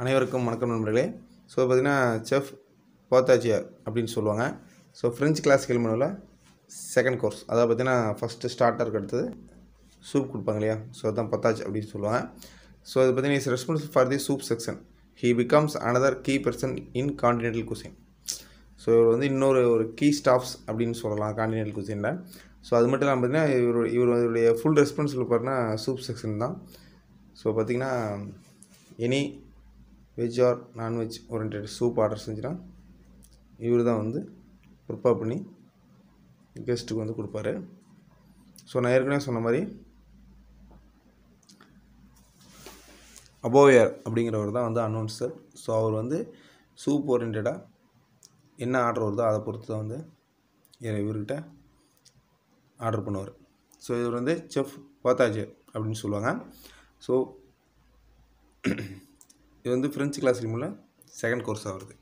அனைவருக்கும் வணக்கம் நண்பர்களே ஸோ பார்த்திங்கன்னா செஃப் போத்தாச்சியா அப்படின்னு சொல்லுவாங்க ஸோ ஃப்ரெஞ்சு கிளாஸ் கிளம்பினவில் செகண்ட் கோர்ஸ் அதாவது பார்த்திங்கன்னா ஃபஸ்ட்டு ஸ்டார்டருக்கு அடுத்தது சூப் கொடுப்பாங்க இல்லையா ஸோ அதுதான் பத்தாச்சு அப்படின்னு சொல்லுவாங்க ஸோ அது பார்த்திங்கன்னா is responsible for the soup section he becomes another key person in continental cuisine so இவர் வந்து இன்னொரு ஒரு கீ ஸ்டாஃப்ஸ் அப்படின்னு சொல்லலாம் காண்டினென்டல் குசினில் ஸோ அது மட்டும் இல்லாமல் பார்த்திங்கன்னா இவர் இவருடைய ஃபுல் ரெஸ்பான்சிபிள் பார்த்தீங்கன்னா சூப் செக்ஷன் தான் ஸோ பார்த்திங்கன்னா any veg or nonveg orient soup order செஞ்சுனா இவர் தான் வந்து ப்ரிப்பேர் பண்ணி கெஸ்ட்டுக்கு வந்து கொடுப்பாரு ஸோ நான் ஏற்கனவே சொன்ன மாதிரி அபோவியர் அப்படிங்கிறவர் தான் வந்து அனௌன்ஸர் ஸோ அவர் வந்து சூப் ஓரியன்டாக என்ன ஆர்டர் வருதோ அதை பொறுத்து தான் வந்து இவர்கிட்ட ஆர்டர் பண்ணுவார் ஸோ இவர் வந்து செஃப் பாத்தாஜர் அப்படின்னு சொல்லுவாங்க ஸோ இது வந்து ஃப்ரெஞ்சு கிளாஸ் ரூமில் செகண்ட் கோர்ஸ் ஆகுது